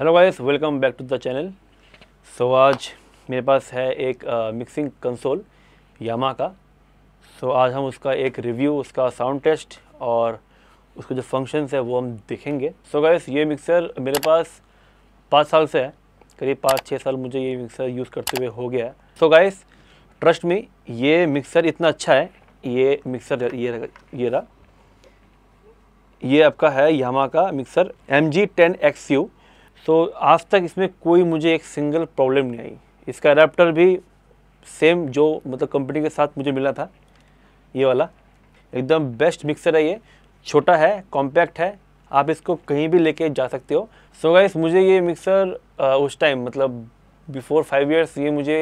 hello guys welcome back to the channel so आज मेरे पास है एक मिक्सिंग कंसोल यामा का सो so, आज हम उसका एक रिव्यू उसका साउंड टेस्ट और उसके जो फंक्शंस है वो हम देखेंगे सो so, गाइस ये मिक्सर मेरे पास पाँच साल से है करीब पाँच छः साल मुझे ये मिक्सर यूज़ करते हुए हो गया है सो गाइस ट्रस्ट में ये मिक्सर इतना अच्छा है ये मिक्सर ये ये रहा ये आपका है यामा का mixer M G ten X U so so, आज तक इसमें कोई मुझे एक सिंगल प्रॉब्लम नहीं आई इसका अडाप्टर भी सेम जो मतलब कंपनी के साथ मुझे मिला था ये वाला एकदम बेस्ट मिक्सर है ये छोटा है कॉम्पैक्ट है आप इसको कहीं भी लेके जा सकते हो सो so गाइस मुझे ये मिक्सर उस टाइम मतलब बिफोर फाइव इयर्स ये मुझे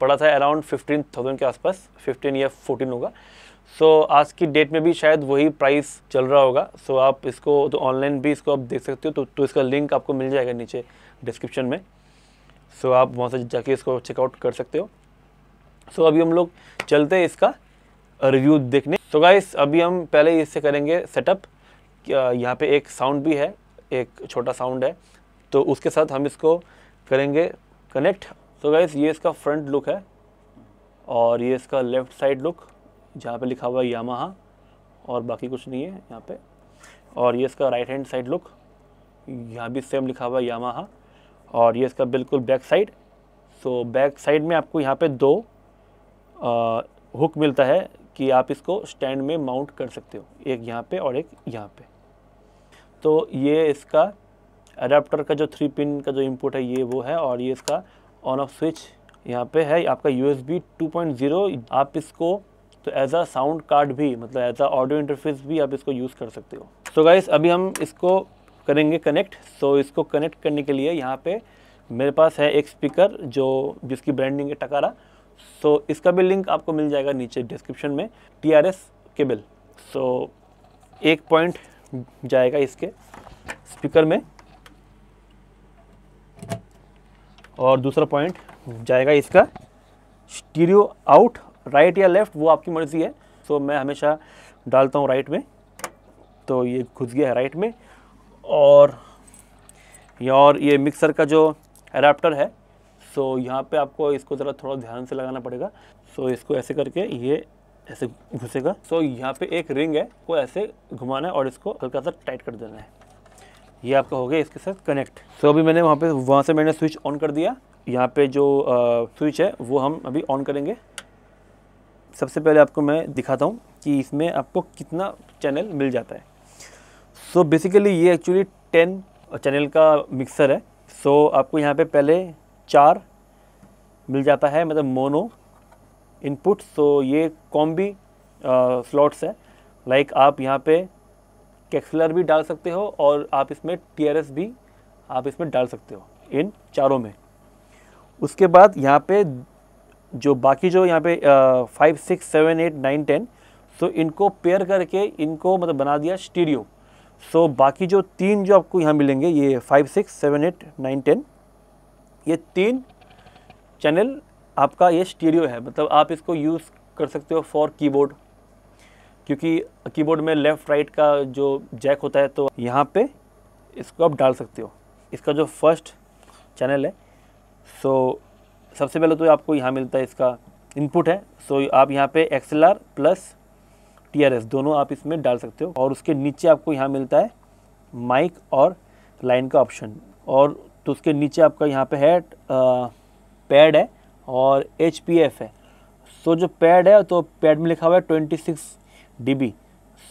पड़ा था अराउंड फिफ्टीन थाउजेंड के आसपास फिफ्टीन या फोर्टीन होगा सो so, आज की डेट में भी शायद वही प्राइस चल रहा होगा सो so, आप इसको तो ऑनलाइन भी इसको आप देख सकते हो तो, तो इसका लिंक आपको मिल जाएगा नीचे डिस्क्रिप्शन में सो so, आप वहाँ से जाके इसको चेकआउट कर सकते हो सो so, अभी हम लोग चलते हैं इसका रिव्यू देखने सो so, गाइस अभी हम पहले इससे करेंगे सेटअप यहाँ पे एक साउंड भी है एक छोटा साउंड है तो उसके साथ हम इसको करेंगे कनेक्ट सो गाइस ये इसका फ्रंट लुक है और ये इसका लेफ्ट साइड लुक जहाँ पे लिखा हुआ है यामाहा और बाकी कुछ नहीं है यहाँ पे और ये इसका राइट हैंड साइड लुक यहाँ भी सेम लिखा हुआ है यामाहा और ये इसका बिल्कुल back side so back side में आपको यहाँ पे दो आ, हुक मिलता है कि आप इसको स्टैंड में माउंट कर सकते हो एक यहाँ पे और एक यहाँ पे तो ये इसका अडाप्टर का जो थ्री पिन का जो इनपुट है ये वो है और ये इसका ऑन ऑफ स्विच यहाँ पे है आपका U S B two point zero आप इसको तो एज आ साउंड कार्ड भी मतलब एज आ ऑडियो इंटरफेस भी आप इसको यूज़ कर सकते हो सो so गाइस अभी हम इसको करेंगे कनेक्ट सो so इसको कनेक्ट करने के लिए यहाँ पे मेरे पास है एक स्पीकर जो जिसकी ब्रांडिंग है टकारा सो so इसका भी लिंक आपको मिल जाएगा नीचे डिस्क्रिप्शन में T R S cable so एक पॉइंट जाएगा इसके स्पीकर में और दूसरा पॉइंट जाएगा इसका स्टीरियो आउट राइट या लेफ़्ट वो आपकी मर्ज़ी है सो मैं हमेशा डालता हूँ राइट में तो ये घुस गया है राइट में और और ये मिक्सर का जो अडाप्टर है सो यहाँ पे आपको इसको ज़रा थोड़ा ध्यान से लगाना पड़ेगा सो इसको ऐसे करके ये ऐसे घुसेगा सो यहाँ पे एक रिंग है को ऐसे घुमाना है और इसको हल्का सा टाइट कर देना है ये आपका हो गया इसके साथ कनेक्ट सो अभी मैंने वहाँ पे वहाँ से मैंने स्विच ऑन कर दिया यहाँ पे जो स्विच है वो हम अभी ऑन करेंगे सबसे पहले आपको मैं दिखाता हूँ कि इसमें आपको कितना चैनल मिल जाता है सो so बेसिकली ये एक्चुअली टेन चैनल का मिक्सर है सो so आपको यहाँ पे पहले चार मिल जाता है मतलब मोनो इनपुट सो so ये कॉम्बी स्लॉट्स है लाइक like आप यहाँ पे कैक्सलर भी डाल सकते हो और आप इसमें टीआरएस भी आप इसमें डाल सकते हो इन चारों में उसके बाद यहाँ पे जो बाकी जो यहाँ पे five six seven eight nine ten तो इनको पेयर करके इनको मतलब बना दिया स्टीरियो सो so, बाकी जो तीन जो आपको यहाँ मिलेंगे ये five six seven eight nine ten ये तीन चैनल आपका ये स्टीरियो है मतलब आप इसको यूज़ कर सकते हो फॉर कीबोर्ड क्योंकि कीबोर्ड में लेफ़्ट राइट का जो जैक होता है तो यहाँ पे इसको आप डाल सकते हो इसका जो फर्स्ट चैनल है सो so, सबसे पहले तो आपको यहाँ मिलता है इसका इनपुट है सो आप यहाँ पे एक्सएल प्लस टी दोनों आप इसमें डाल सकते हो और उसके नीचे आपको यहाँ मिलता है माइक और लाइन का ऑप्शन और तो उसके नीचे आपका यहाँ पे है पैड है और एच है सो जो पैड है तो पैड में लिखा हुआ है ट्वेंटी सिक्स डी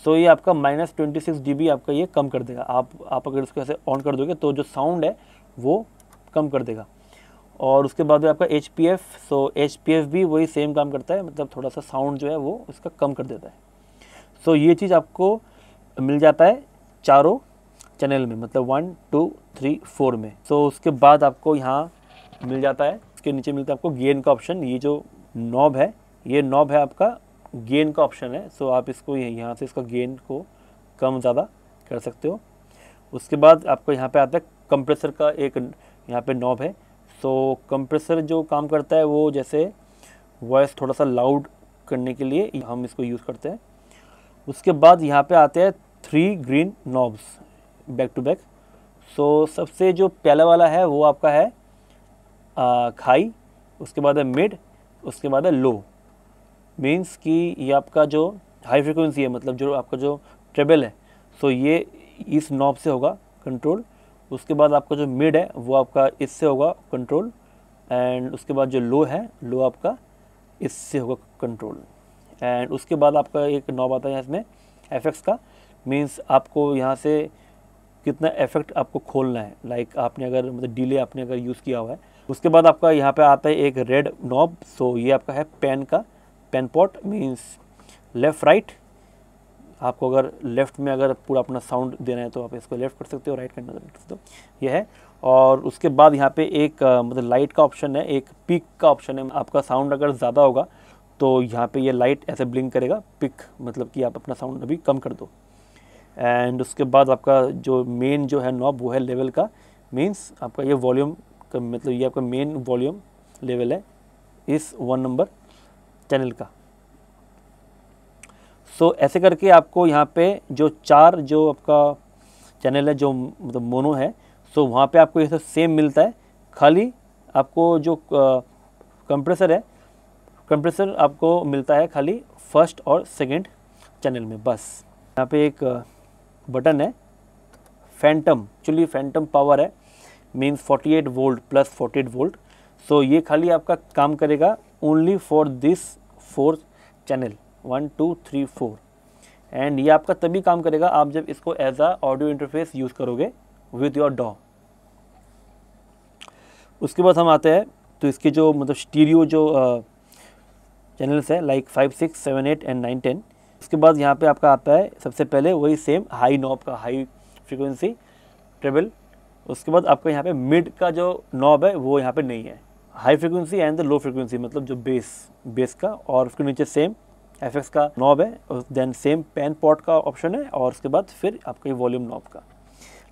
सो ये आपका माइनस ट्वेंटी सिक्स आपका ये कम कर देगा आप आप अगर उसके ऐसे ऑन कर दोगे तो जो साउंड है वो कम कर देगा और उसके बाद आपका H P F so H P F भी वही सेम काम करता है मतलब थोड़ा सा साउंड जो है वो उसका कम कर देता है सो so, ये चीज़ आपको मिल जाता है चारों चैनल में मतलब वन टू थ्री फोर में सो so, उसके बाद आपको यहाँ मिल जाता है उसके नीचे मिलता है आपको गेन का ऑप्शन ये जो नॉब है ये नॉब है आपका गेन का ऑप्शन है सो so, आप इसको यहाँ से इसका गेन को कम ज़्यादा कर सकते हो उसके बाद आपको यहाँ पर आता है कंप्रेसर का एक यहाँ पर नॉब है सो तो कंप्रेसर जो काम करता है वो जैसे वॉइस थोड़ा सा लाउड करने के लिए हम इसको यूज़ करते हैं उसके बाद यहाँ पे आते हैं three green knobs back to back so सबसे जो पहला वाला है वो आपका है हाई उसके बाद है मिड उसके बाद है लो मीन्स कि ये आपका जो हाई फ्रिक्वेंसी है मतलब जो आपका जो ट्रेबल है सो so ये इस नॉब से होगा कंट्रोल उसके बाद आपका जो मिड है वो आपका इससे होगा कंट्रोल एंड उसके बाद जो लो है लो आपका इससे होगा कंट्रोल एंड उसके बाद आपका एक नॉब आता है इसमें एफेक्ट्स का मीन्स आपको यहाँ से कितना इफेक्ट आपको खोलना है लाइक like आपने अगर मतलब डिले आपने अगर यूज़ किया हुआ है उसके बाद आपका यहाँ पे आता है एक रेड नॉब सो ये आपका है पेन का pan pot means left right आपको अगर लेफ़्ट में अगर पूरा अपना साउंड देना है तो आप इसको लेफ़्ट कर सकते हो राइट करना कर सकते हो यह है और उसके बाद यहाँ पे एक मतलब लाइट का ऑप्शन है एक पिक का ऑप्शन है आपका साउंड अगर ज़्यादा होगा तो यहाँ पे ये लाइट ऐसे ब्लिंक करेगा पिक मतलब कि आप अपना साउंड अभी कम कर दो एंड उसके बाद आपका जो मेन जो है नॉब वो है लेवल का मीन्स आपका ये वॉल्यूम मतलब ये आपका मेन वॉल्यूम लेवल है इस वन नंबर चैनल का सो तो ऐसे करके आपको यहाँ पे जो चार जो आपका चैनल है जो मतलब मोनो है सो वहाँ पे आपको ये सब सेम मिलता है खाली आपको जो कंप्रेसर है कंप्रेसर आपको मिलता है खाली फर्स्ट और सेकंड चैनल में बस यहाँ पे एक बटन है फैंटम एक्चुअली फैंटम पावर है means 48 volt plus 48 volt so ये खाली आपका काम करेगा only for this fourth channel one two three four and ये आपका तभी काम करेगा आप जब इसको as a audio interface use करोगे विथ योर डॉ उसके बाद हम आते हैं तो इसके जो मतलब स्टीरियो जो चैनल्स हैं like five six seven eight and nine ten उसके बाद यहाँ पे आपका आता है सबसे पहले वही सेम हाई नॉब का हाई फ्रिक्वेंसी ट्रेबल उसके बाद आपका यहाँ पे मिड का जो नॉब है वो यहाँ पे नहीं है high frequency and the low frequency मतलब जो बेस बेस का और उसके नीचे सेम एफ का नॉब है देन सेम पेन पॉट का ऑप्शन है और उसके बाद फिर आपके वॉल्यूम नॉब का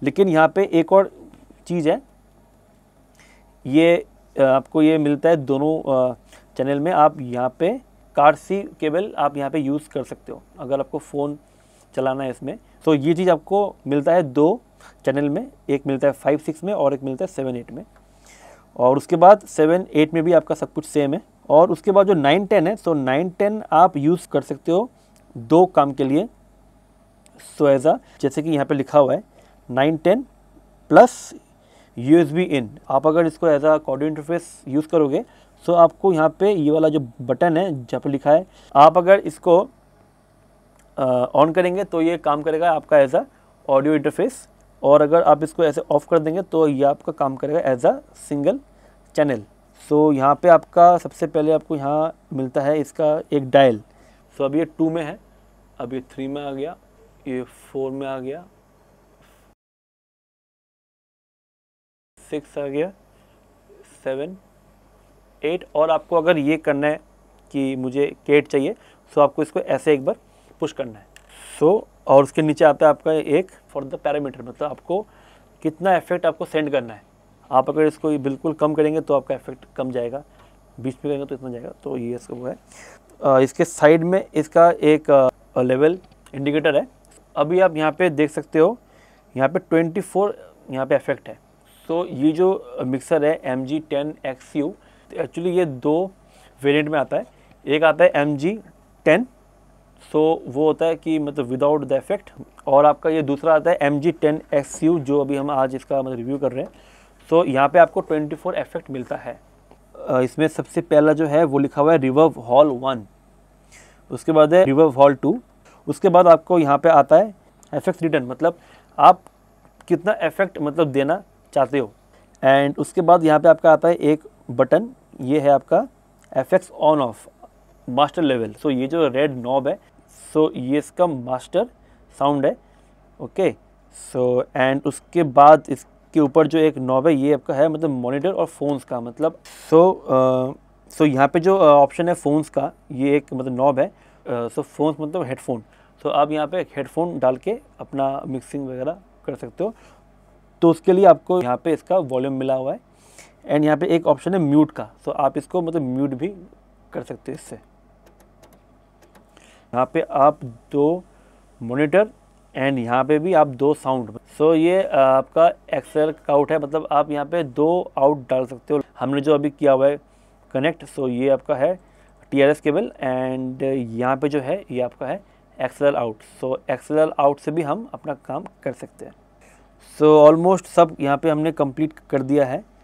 लेकिन यहाँ पे एक और चीज़ है ये आपको ये मिलता है दोनों चैनल में आप यहाँ पे सी केबल आप यहाँ पे यूज़ कर सकते हो अगर आपको फ़ोन चलाना है इसमें तो ये चीज़ आपको मिलता है दो चैनल में एक मिलता है फाइव सिक्स में और एक मिलता है सेवन एट में और उसके बाद सेवन एट में भी आपका सब कुछ सेम है और उसके बाद जो नाइन टेन है सो नाइन टेन आप यूज़ कर सकते हो दो काम के लिए सो एज आ जैसे कि यहाँ पे लिखा हुआ है nine ten plus U S B in आप अगर इसको as a audio interface use करोगे सो आपको यहाँ पे ये वाला जो बटन है जहाँ पे लिखा है आप अगर इसको ऑन करेंगे तो ये काम करेगा आपका एज आ ऑडियो इंटरफेस और अगर आप इसको ऐसे ऑफ कर देंगे तो ये आपका काम करेगा as a single channel so so, यहाँ पे आपका सबसे पहले आपको यहाँ मिलता है इसका एक डायल सो so, अब ये टू में है अब ये थ्री में आ गया ये फोर में आ गया सिक्स आ गया सेवन एट और आपको अगर ये करना है कि मुझे केट चाहिए सो आपको इसको ऐसे एक बार पुश करना है सो और उसके नीचे आता है आपका एक फॉर द पैरामीटर मतलब आपको कितना इफेक्ट आपको सेंड करना है आप अगर इसको बिल्कुल कम करेंगे तो आपका इफेक्ट कम जाएगा बीच में करेंगे तो इतना जाएगा तो ये इसका वो है इसके साइड में इसका एक लेवल इंडिकेटर है अभी आप यहाँ पे देख सकते हो यहाँ पे 24 फोर यहाँ पर इफेक्ट है तो ये जो मिक्सर है M G ten X U actually ये दो वेरियंट में आता है एक आता है एम जी टेन सो वो होता है कि मतलब विदाउट द इफेक्ट और आपका ये दूसरा आता है M G ten X U जो अभी हम आज इसका मतलब रिव्यू कर रहे हैं सो तो so, यहाँ पे आपको 24 इफेक्ट मिलता है इसमें सबसे पहला जो है वो लिखा हुआ है रिवर्व हॉल वन उसके बाद है रिवर्व हॉल टू उसके बाद आपको यहाँ पे आता है इफेक्ट रिटर्न मतलब आप कितना इफेक्ट मतलब देना चाहते हो एंड उसके बाद यहाँ पे आपका आता है एक बटन ये है आपका effects on off master level so ये जो रेड नॉब है सो so, ये इसका मास्टर साउंड है ओके सो एंड उसके बाद इस इसके ऊपर जो एक नॉब है ये आपका है मतलब मॉनिटर और फ़ोन्स का मतलब सो सो यहाँ पे जो ऑप्शन uh, है फ़ोन्स का ये एक मतलब नॉब है सो uh, फ़ोन्स so मतलब हेडफोन सो so आप यहाँ पे एक हेडफोन डाल के अपना मिक्सिंग वगैरह कर सकते हो तो उसके लिए आपको यहाँ पे इसका वॉल्यूम मिला हुआ है एंड यहाँ पे एक ऑप्शन है म्यूट का सो so आप इसको मतलब म्यूट भी कर सकते हो इससे यहाँ पे आप दो मॉनिटर एंड यहाँ पे भी आप दो साउंड सो so, ये आपका एक्सेल आउट है मतलब आप यहाँ पे दो आउट डाल सकते हो हमने जो अभी किया हुआ है कनेक्ट सो so, ये आपका है T R S cable and यहाँ पे जो है ये आपका है aux out so aux out से भी हम अपना काम कर सकते हैं सो so, ऑलमोस्ट सब यहाँ पे हमने कंप्लीट कर दिया है